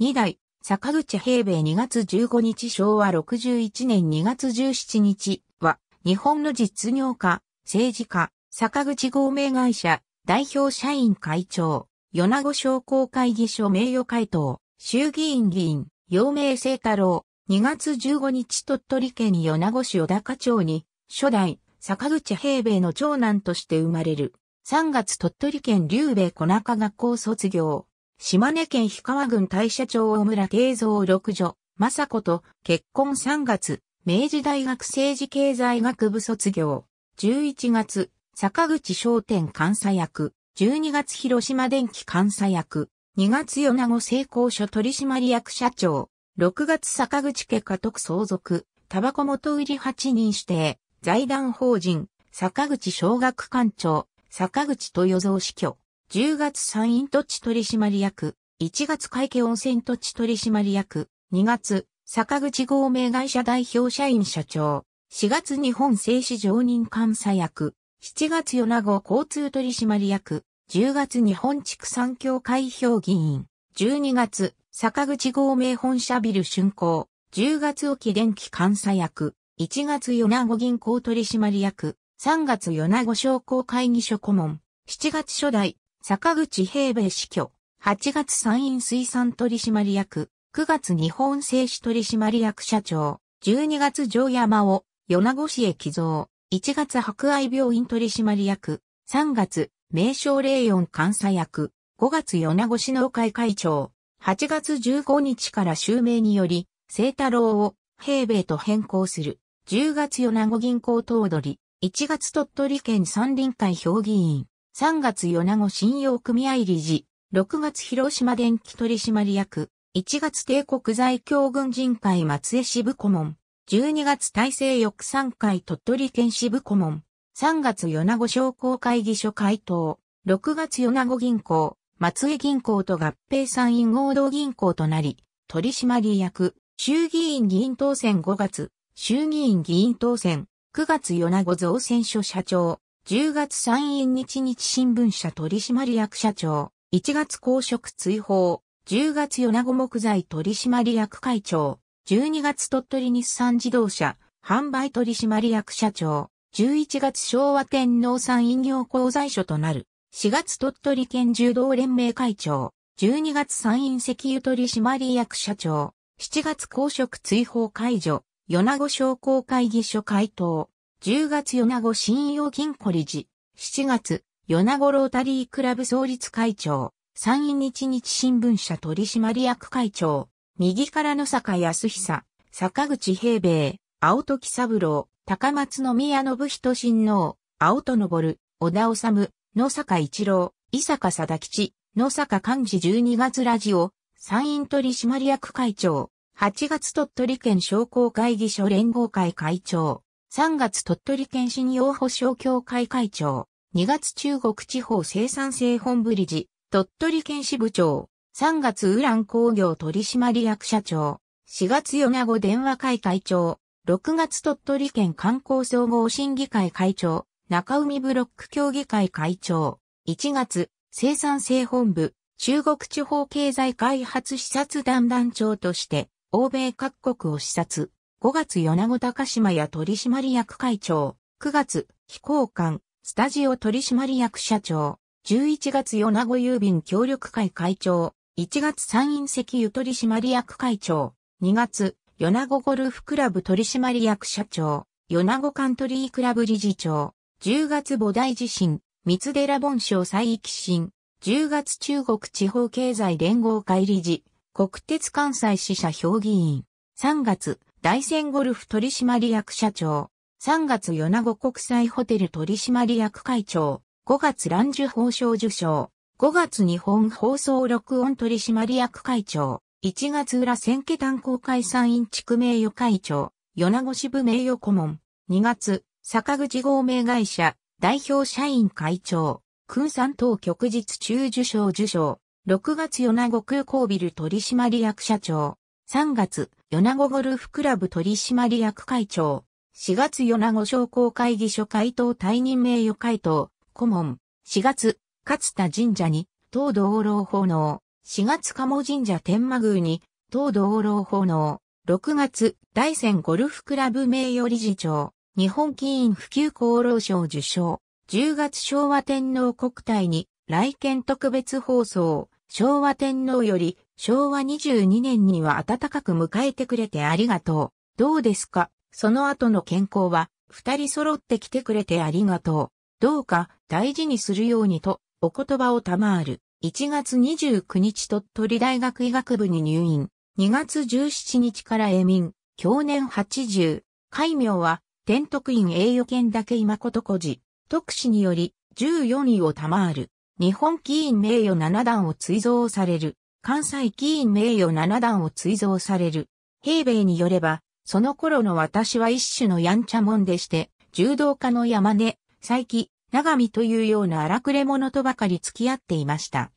2代、坂口平米2月15日昭和61年2月17日は、日本の実業家、政治家、坂口合名会社、代表社員会長、米子商工会議所名誉会頭、衆議院議員、陽明聖太郎、2月15日鳥取県米子市小高町に、初代、坂口平米の長男として生まれる。3月鳥取県竜兵小中学校卒業。島根県氷川郡大社町大村定蔵六女、雅子と結婚3月、明治大学政治経済学部卒業。11月、坂口商店監査役。12月広島電機監査役。2月米子成功所取締役社長。6月坂口家家督相続。タバコ元売り8人指定。財団法人。坂口小学館長。坂口豊造死去。10月山陰土地取締役、1月会計温泉土地取締役、2月、坂口合名会社代表社員社長、4月日本製紙常任監査役、7月米子交通取締役、10月日本畜産協会評議員、12月、坂口合名本社ビル竣工、10月沖電気監査役、1月米子銀行取締役、3月米子商工会議所顧問、7月初代坂口平米死去、8月参院水産取締役、9月日本製紙取締役社長、12月城山を米子市へ寄贈、1月博愛病院取締役、3月名称霊園監査役、5月米子市農会会長、8月15日から襲名により、聖太郎を平米と変更する、10月米子銀行頭取、1月鳥取県三林会評議員、3月米子信用組合理事、6月広島電気取締役、1月帝国在京軍人会松江支部顧問、12月大西翼山会鳥取県支部顧問、3月米子商工会議所会頭、6月米子銀行、松江銀行と合併参院合同銀行となり、取締役、衆議院議員当選5月、衆議院議員当選、9月米子造船所社長、10月参院日日新聞社取締役社長、1月公職追放、10月米子木材取締役会長、12月鳥取日産自動車、販売取締役社長、11月昭和天皇産飲料鉱材所となる、4月鳥取県柔道連盟会長、12月参院石油取締役社長、7月公職追放解除、米子商工会議所会頭、10月米子信用金庫理事、7月、米子ロータリークラブ創立会長、参院日日新聞社取締役会長、右から野坂康久、坂口平米、青戸喜三郎、高松宮信人親王、青戸昇、小田治、野坂一郎、伊坂貞吉、野坂幹事12月ラジオ、参院取締役会長、8月鳥取県商工会議所連合会会長、3月鳥取県信用保証協会会長、2月中国地方生産性本部理事、鳥取県支部長、3月ウラン工業取締役社長、4月米子電話会会長、6月鳥取県観光総合審議会会長、中海ブロック協議会会長、1月生産性本部、中国地方経済開発視察団団長として、欧米各国を視察。5月米子高島屋取締役会長、9月飛行館、スタジオ取締役社長、11月米子郵便協力会会長、1月参院石油取締役会長、2月米子ゴルフクラブ取締役社長、米子カントリークラブ理事長、10月母大地震、三寺本省再域審。10月中国地方経済連合会理事、国鉄関西支社評議員、3月大仙ゴルフ取締役社長、3月米子国際ホテル取締役会長、5月蘭樹法奨受賞、5月日本放送録音取締役会長、1月裏千家炭鉱会参院地区名誉会長、米子支部名誉顧問、2月、坂口合名会社、代表社員会長、君山等局日中受賞受賞、6月米子空港ビル取締役社長、3月、米子ゴルフクラブ取締役会長。4月米子商工会議所会頭退任名誉会頭、顧問。4月、勝田神社に、東道老奉納。4月鴨神社天満宮に、東道老奉納。6月、大仙ゴルフクラブ名誉理事長。日本棋院普及功労賞受賞。10月昭和天皇国体に、来県特別放送。昭和天皇より昭和22年には暖かく迎えてくれてありがとう。どうですかその後の健康は、二人揃って来てくれてありがとう。どうか大事にするようにと、お言葉を賜る。1月29日鳥取大学医学部に入院。2月17日から永民。去年80。戒名は、天徳院栄誉県だけ今こと孤児。特使により、14位を賜る。日本議員名誉七段を追贈される。関西議員名誉七段を追贈される。平米によれば、その頃の私は一種のやんちゃもんでして、柔道家の山根、佐伯、長見というような荒くれ者とばかり付き合っていました。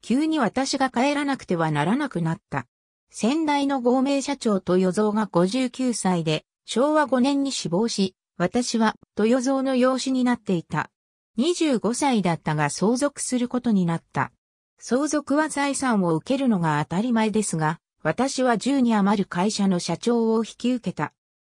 急に私が帰らなくてはならなくなった。先代の合名社長と与蔵が59歳で、昭和5年に死亡し、私は豊蔵の養子になっていた。25歳だったが相続することになった。相続は財産を受けるのが当たり前ですが、私は10に余る会社の社長を引き受けた。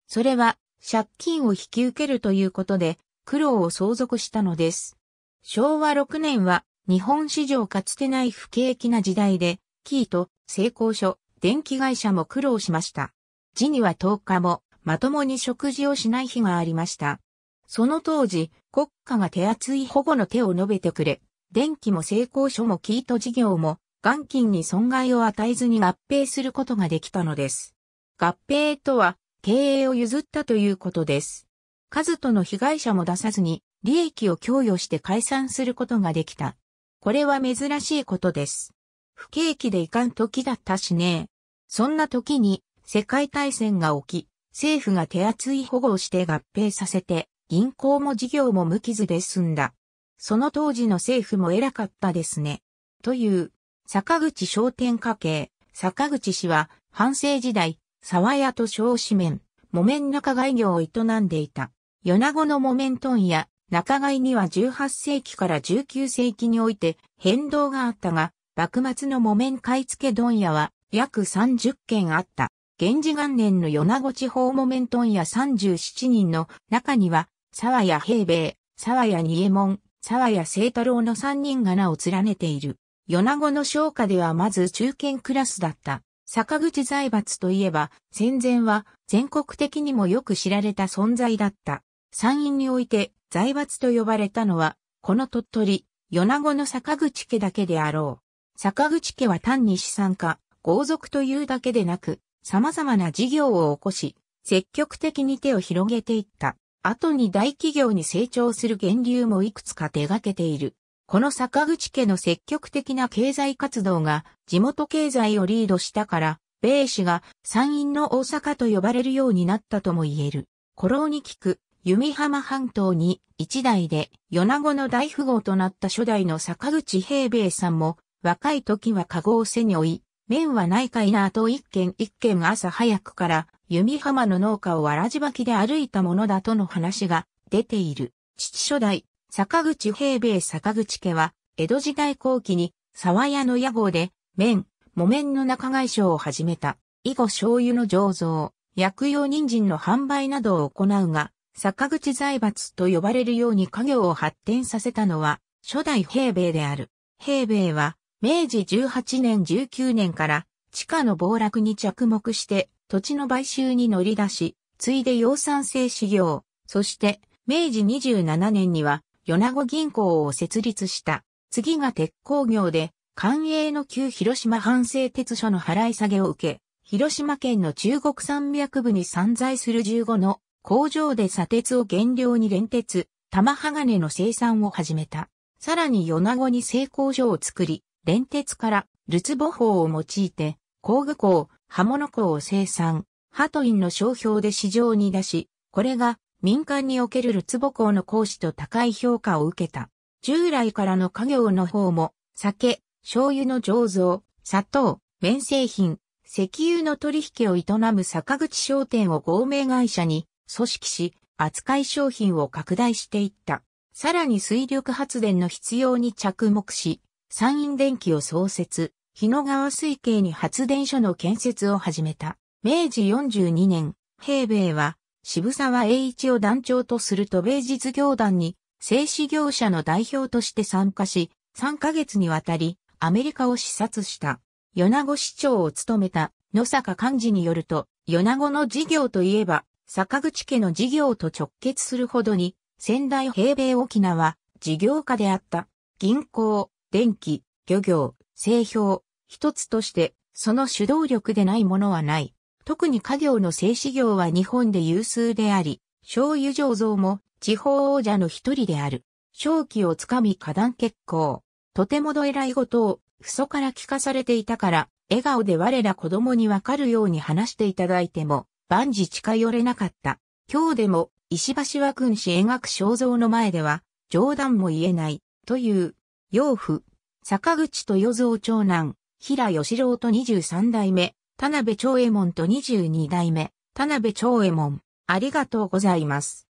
それは、借金を引き受けるということで、苦労を相続したのです。昭和6年は、日本史上かつてない不景気な時代で、キーと、成功書、電気会社も苦労しました。時には10日も、まともに食事をしない日がありました。その当時、国家が手厚い保護の手を述べてくれ、電気も成功書もキート事業も、元金に損害を与えずに合併することができたのです。合併とは、経営を譲ったということです。数との被害者も出さずに、利益を供与して解散することができた。これは珍しいことです。不景気でいかん時だったしね。そんな時に、世界大戦が起き、政府が手厚い保護をして合併させて、銀行も事業も無傷で済んだ。その当時の政府も偉かったですね。という、坂口商店家系、坂口氏は、反省時代、沢屋と小紙面、木綿仲買業を営んでいた。米子の木綿問屋、仲買には18世紀から19世紀において変動があったが、幕末の木綿買付問屋は約30件あった。源氏元年の米子地方木綿問屋37人の中には沢谷平米、沢谷二右衛門、沢谷清太郎の三人が名を連ねている。米子の商家ではまず中堅クラスだった。坂口財閥といえば、戦前は全国的にもよく知られた存在だった。山陰において財閥と呼ばれたのは、この鳥取、米子の坂口家だけであろう。坂口家は単に資産家、豪族というだけでなく、様々な事業を起こし、積極的に手を広げていった。後に大企業に成長する源流もいくつか手掛けている。この坂口家の積極的な経済活動が地元経済をリードしたから、米氏が山陰の大阪と呼ばれるようになったとも言える。古老に聞く、弓浜半島に一代で米子の大富豪となった初代の坂口平米さんも若い時は籠を背に追い、面はないかいなと一軒一軒朝早くから弓浜の農家をわらじばきで歩いたものだとの話が出ている。父初代、坂口平米坂口家は、江戸時代後期に、沢屋の屋号で、麺、木綿の仲買商を始めた。以後醤油の醸造、薬用人参の販売などを行うが、坂口財閥と呼ばれるように家業を発展させたのは、初代平米である。平米は、明治18年19年から、地下の暴落に着目して、土地の買収に乗り出し、ついで養蚕製事業、そして明治27年には米子銀行を設立した。次が鉄鋼業で、官営の旧広島反省鉄所の払い下げを受け、広島県の中国山脈部に散在する15の工場で砂鉄を原料に連鉄、玉鋼の生産を始めた。さらに米子に製鋼所を作り、連鉄からルツボ法を用いて、工具工、刃物工を生産、ハトインの商標で市場に出し、これが民間におけるルツボ工の講師と高い評価を受けた。従来からの家業の方も、酒、醤油の醸造、砂糖、綿製品、石油の取引を営む坂口商店を合名会社に組織し、扱い商品を拡大していった。さらに水力発電の必要に着目し、山陰電気を創設。日野川水系に発電所の建設を始めた。明治42年、平米は渋沢栄一を団長とすると米実業団に製紙業者の代表として参加し、3ヶ月にわたりアメリカを視察した。米子市長を務めた野坂幹事によると、米子の事業といえば、坂口家の事業と直結するほどに、仙台平米沖縄、事業家であった。銀行、電気、漁業、製氷、一つとして、その主導力でないものはない。特に家業の製紙業は日本で有数であり、醤油醸造も地方王者の一人である。正気をつかみ花断結構。とてもどえらいことを、不祖から聞かされていたから、笑顔で我ら子供にわかるように話していただいても、万事近寄れなかった。今日でも、石橋は君子描く肖像の前では、冗談も言えない、という、養父、坂口と与蔵長男、平義郎と23代目、田辺長右衛門と22代目、田辺長右衛門、ありがとうございます。